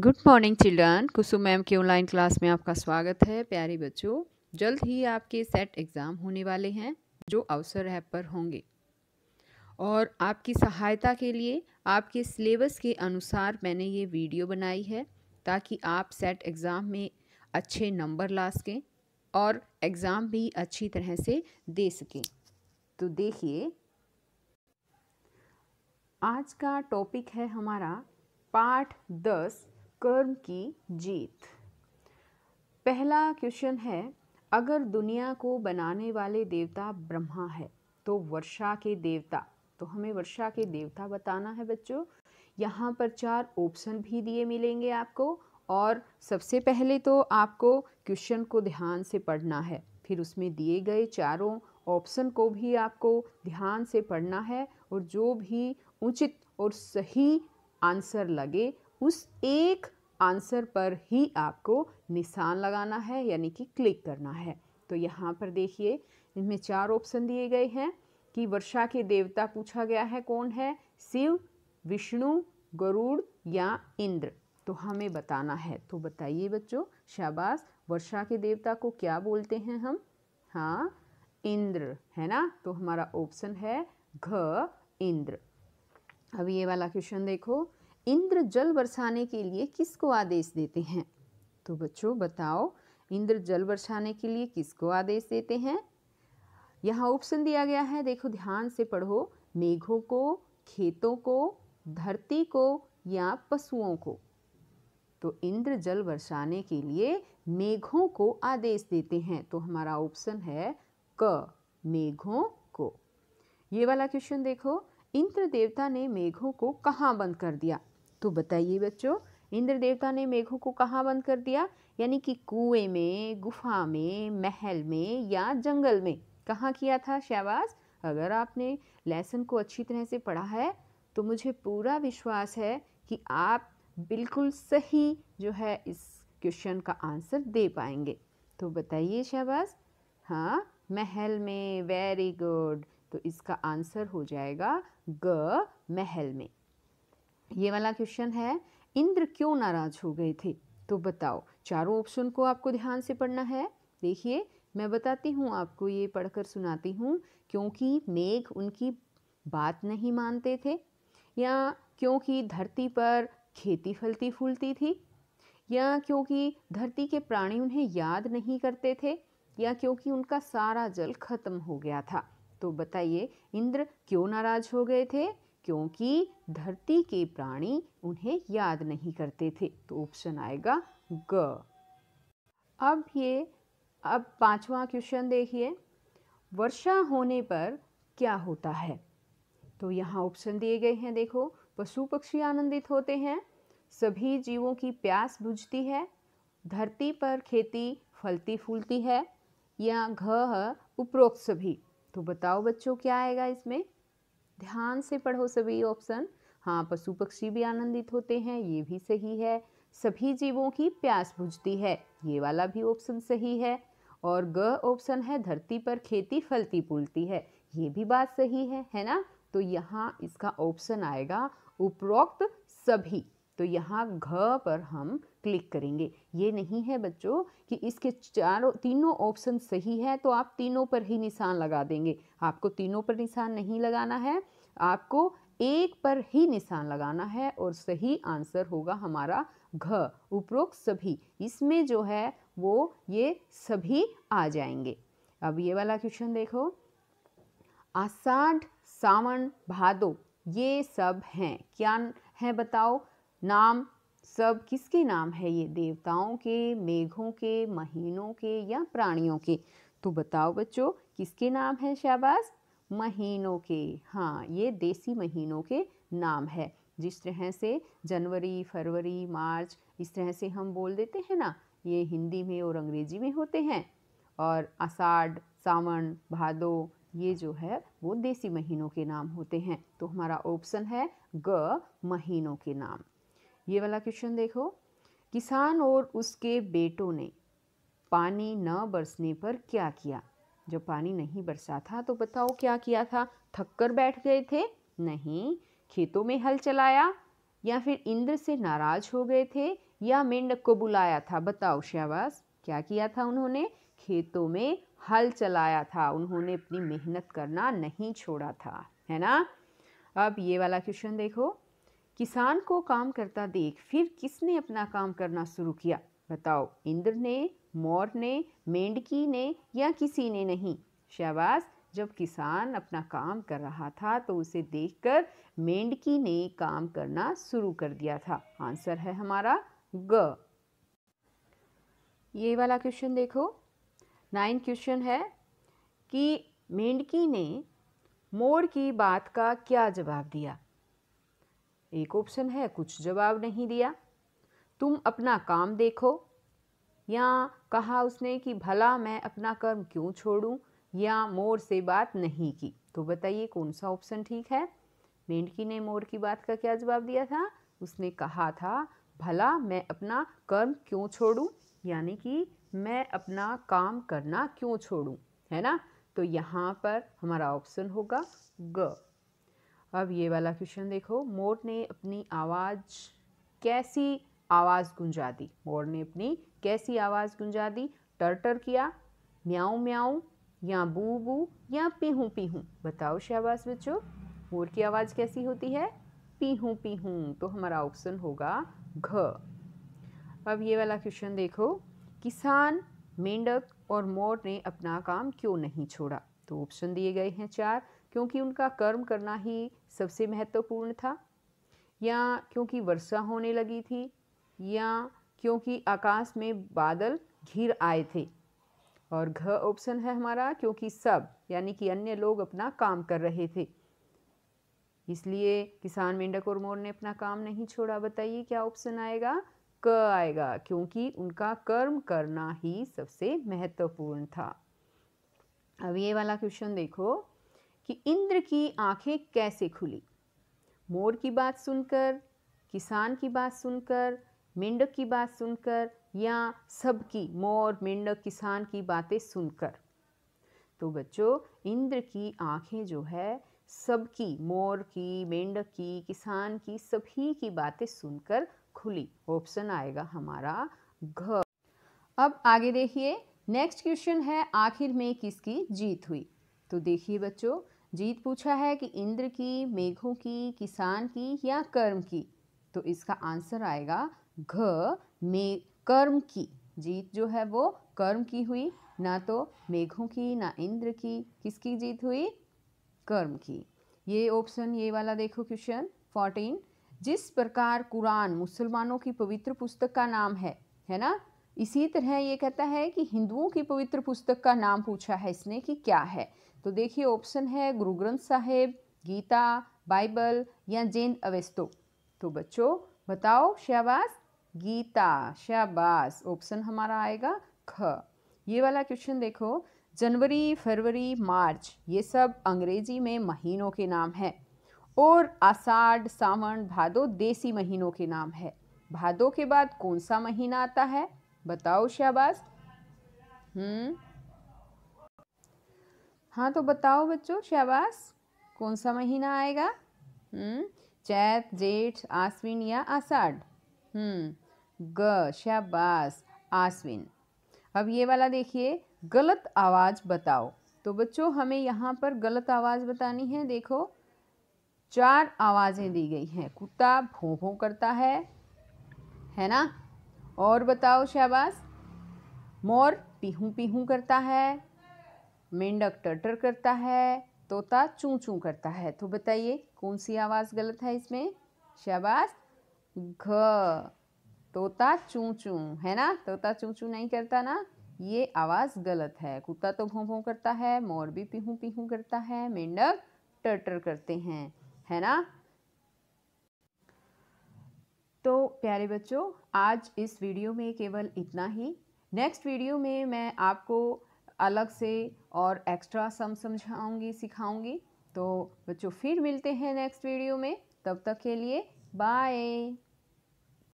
good morning children Kusum ma'am की online class में आपका स्वागत है प्यारे बच्चों जल्द ही आपके सेट एग्ज़ाम होने वाले हैं जो अवसर ऐप पर होंगे और आपकी सहायता के लिए आपके सिलेबस के अनुसार मैंने ये वीडियो बनाई है ताकि आप सेट एग्ज़ाम में अच्छे नंबर ला सकें और एग्ज़ाम भी अच्छी तरह से दे सकें तो देखिए आज का टॉपिक है हमारा पाठ दस कर्म की जीत पहला क्वेश्चन है अगर दुनिया को बनाने वाले देवता ब्रह्मा है तो वर्षा के देवता तो हमें वर्षा के देवता बताना है बच्चों यहाँ पर चार ऑप्शन भी दिए मिलेंगे आपको और सबसे पहले तो आपको क्वेश्चन को ध्यान से पढ़ना है फिर उसमें दिए गए चारों ऑप्शन को भी आपको ध्यान से पढ़ना है और जो भी उचित और सही आंसर लगे उस एक आंसर पर ही आपको निशान लगाना है यानी कि क्लिक करना है तो यहाँ पर देखिए इनमें चार ऑप्शन दिए गए हैं कि वर्षा के देवता पूछा गया है कौन है शिव विष्णु गरुड़ या इंद्र तो हमें बताना है तो बताइए बच्चों शाबाश वर्षा के देवता को क्या बोलते हैं हम हाँ इंद्र है ना तो हमारा ऑप्शन है घ इंद्र अब ये वाला क्वेश्चन देखो इंद्र जल बरसाने के लिए किसको आदेश देते हैं तो बच्चों बताओ इंद्र जल बरसाने के लिए किसको आदेश देते हैं यहाँ ऑप्शन दिया गया है देखो ध्यान से पढ़ो मेघों को खेतों को धरती को या पशुओं को तो इंद्र जल बरसाने के लिए मेघों को आदेश देते हैं तो हमारा ऑप्शन है क मेघों को ये वाला क्वेश्चन देखो इंद्र देवता ने मेघों को कहाँ बंद कर दिया तो बताइए बच्चों इंद्र देवता ने मेघों को कहाँ बंद कर दिया यानी कि कुएं में गुफा में महल में या जंगल में कहाँ किया था शहबाज अगर आपने लेसन को अच्छी तरह से पढ़ा है तो मुझे पूरा विश्वास है कि आप बिल्कुल सही जो है इस क्वेश्चन का आंसर दे पाएंगे तो बताइए शहबाज हाँ महल में वेरी गुड तो इसका आंसर हो जाएगा ग महल में ये वाला क्वेश्चन है इंद्र क्यों नाराज हो गए थे तो बताओ चारों ऑप्शन को आपको ध्यान से पढ़ना है देखिए मैं बताती हूँ आपको ये पढ़कर सुनाती हूँ क्योंकि मेघ उनकी बात नहीं मानते थे या क्योंकि धरती पर खेती फलती फूलती थी या क्योंकि धरती के प्राणी उन्हें याद नहीं करते थे या क्योंकि उनका सारा जल खत्म हो गया था तो बताइए इंद्र क्यों नाराज हो गए थे क्योंकि धरती के प्राणी उन्हें याद नहीं करते थे तो ऑप्शन आएगा ग अब ये अब पांचवा क्वेश्चन देखिए वर्षा होने पर क्या होता है तो यहाँ ऑप्शन दिए गए हैं देखो पशु पक्षी आनंदित होते हैं सभी जीवों की प्यास बुझती है धरती पर खेती फलती फूलती है या घ उपरोक्त सभी तो बताओ बच्चों क्या आएगा इसमें ध्यान से पढ़ो सभी ऑप्शन हाँ पशु पक्षी भी आनंदित होते हैं ये भी सही है सभी जीवों की प्यास बुझती है ये वाला भी ऑप्शन सही है और ग ऑप्शन है धरती पर खेती फलती फूलती है ये भी बात सही है है ना तो यहाँ इसका ऑप्शन आएगा उपरोक्त सभी तो यहाँ घ पर हम क्लिक करेंगे ये नहीं है बच्चों कि इसके चारों तीनों ऑप्शन सही है तो आप तीनों पर ही निशान लगा देंगे आपको तीनों पर निशान नहीं लगाना है आपको एक पर ही निशान लगाना है और सही आंसर होगा हमारा घ उपरोक्त सभी इसमें जो है वो ये सभी आ जाएंगे अब ये वाला क्वेश्चन देखो आषाढ़ सावन भादो ये सब हैं क्या है बताओ नाम सब किसके नाम है ये देवताओं के मेघों के महीनों के या प्राणियों के तो बताओ बच्चों किसके नाम है शाबाश महीनों के हाँ ये देसी महीनों के नाम है जिस तरह से जनवरी फरवरी मार्च इस तरह से हम बोल देते हैं ना ये हिंदी में और अंग्रेजी में होते हैं और आषाढ़ सावन भादो ये जो है वो देसी महीनों के नाम होते हैं तो हमारा ऑप्शन है ग महीनों के नाम ये वाला क्वेश्चन देखो किसान और उसके बेटों ने पानी न बरसने पर क्या किया जब पानी नहीं बरसा था तो बताओ क्या किया था थककर बैठ गए थे नहीं खेतों में हल चलाया या फिर इंद्र से नाराज हो गए थे या मेंढक को बुलाया था बताओ शहबाज क्या किया था उन्होंने खेतों में हल चलाया था उन्होंने अपनी मेहनत करना नहीं छोड़ा था है ना अब ये वाला क्वेश्चन देखो किसान को काम करता देख फिर किसने अपना काम करना शुरू किया बताओ इंद्र ने मोर ने मेंढकी ने या किसी ने नहीं शहबाज जब किसान अपना काम कर रहा था तो उसे देखकर मेंढकी ने काम करना शुरू कर दिया था आंसर है हमारा ग ये वाला क्वेश्चन देखो नाइन क्वेश्चन है कि मेंढकी ने मोर की बात का क्या जवाब दिया एक ऑप्शन है कुछ जवाब नहीं दिया तुम अपना काम देखो या कहा उसने कि भला मैं अपना कर्म क्यों छोड़ूं या मोर से बात नहीं की तो बताइए कौन सा ऑप्शन ठीक है मेंढकी ने मोर की बात का क्या जवाब दिया था उसने कहा था भला मैं अपना कर्म क्यों छोड़ूं यानी कि मैं अपना काम करना क्यों छोड़ूं है ना तो यहाँ पर हमारा ऑप्शन होगा ग अब ये वाला क्वेश्चन देखो मोर ने अपनी आवाज़ कैसी आवाज़ गुंजा दी मोर ने अपनी कैसी आवाज़ गुंजा दी टर्टर किया म्याऊ म्याऊ या बू बू या पीहू पीहू बताओ शहबाज बच्चों मोर की आवाज़ कैसी होती है पीहू पीहू तो हमारा ऑप्शन होगा घ अब ये वाला क्वेश्चन देखो किसान मेंढक और मोर ने अपना काम क्यों नहीं छोड़ा तो ऑप्शन दिए गए हैं चार क्योंकि उनका कर्म करना ही सबसे महत्वपूर्ण था या क्योंकि वर्षा होने लगी थी या क्योंकि आकाश में बादल घिर आए थे और घ ऑप्शन है हमारा क्योंकि सब यानी कि अन्य लोग अपना काम कर रहे थे इसलिए किसान मेंढक और मोर ने अपना काम नहीं छोड़ा बताइए क्या ऑप्शन आएगा क आएगा क्योंकि उनका कर्म करना ही सबसे महत्वपूर्ण था अब ये वाला क्वेश्चन देखो कि इंद्र की आंखें कैसे खुली मोर की बात सुनकर किसान की बात सुनकर मेंढक की बात सुनकर या सबकी मोर मेंढक किसान की बातें सुनकर तो बच्चों इंद्र की आंखें जो है सबकी मोर की मेंढक की किसान की सभी की बातें सुनकर खुली ऑप्शन आएगा हमारा घ अब आगे देखिए नेक्स्ट क्वेश्चन है आखिर में किसकी जीत हुई तो देखिए बच्चों जीत पूछा है कि इंद्र की मेघों की किसान की या कर्म की तो इसका आंसर आएगा घ मे कर्म की जीत जो है वो कर्म की हुई ना तो मेघों की ना इंद्र की किसकी जीत हुई कर्म की ये ऑप्शन ये वाला देखो क्वेश्चन फोर्टीन जिस प्रकार कुरान मुसलमानों की पवित्र पुस्तक का नाम है है ना इसी तरह ये कहता है कि हिंदुओं की पवित्र पुस्तक का नाम पूछा है इसने कि क्या है तो देखिए ऑप्शन है गुरु ग्रंथ साहेब गीता बाइबल या जैन अवेस्तो तो बच्चों बताओ शाहबाज गीता शाहबाज ऑप्शन हमारा आएगा ख ये वाला क्वेश्चन देखो जनवरी फरवरी मार्च ये सब अंग्रेजी में महीनों के नाम है और आषाढ़ सावन भादो देसी महीनों के नाम है भादो के बाद कौन सा महीना आता है बताओ शाहबाज हम्म हाँ तो बताओ बच्चों शाबाश कौन सा महीना आएगा हम्म, चैत जेठ आश्विन या आषाढ़ हम्म, ग शाबाश आश्विन अब ये वाला देखिए गलत आवाज़ बताओ तो बच्चों हमें यहाँ पर गलत आवाज़ बतानी है देखो चार आवाज़ें दी गई हैं कुत्ता भों भों करता है है ना और बताओ शाबाश मोर पीहू पीहू करता है मेंढक टटर करता है तोता चू चू करता है तो बताइए कौन सी आवाज़ गलत है इसमें शाबाश घ तोता चू चू है ना तोता चू चू नहीं करता ना ये आवाज़ गलत है कुत्ता तो भों भों करता है मोर भी पीहू पीहू करता है मेंढक टटर करते हैं है ना तो प्यारे बच्चों आज इस वीडियो में केवल इतना ही नेक्स्ट वीडियो में मैं आपको अलग से और एक्स्ट्रा सम समझाऊंगी सिखाऊंगी तो बच्चों फिर मिलते हैं नेक्स्ट वीडियो में तब तक के लिए बाय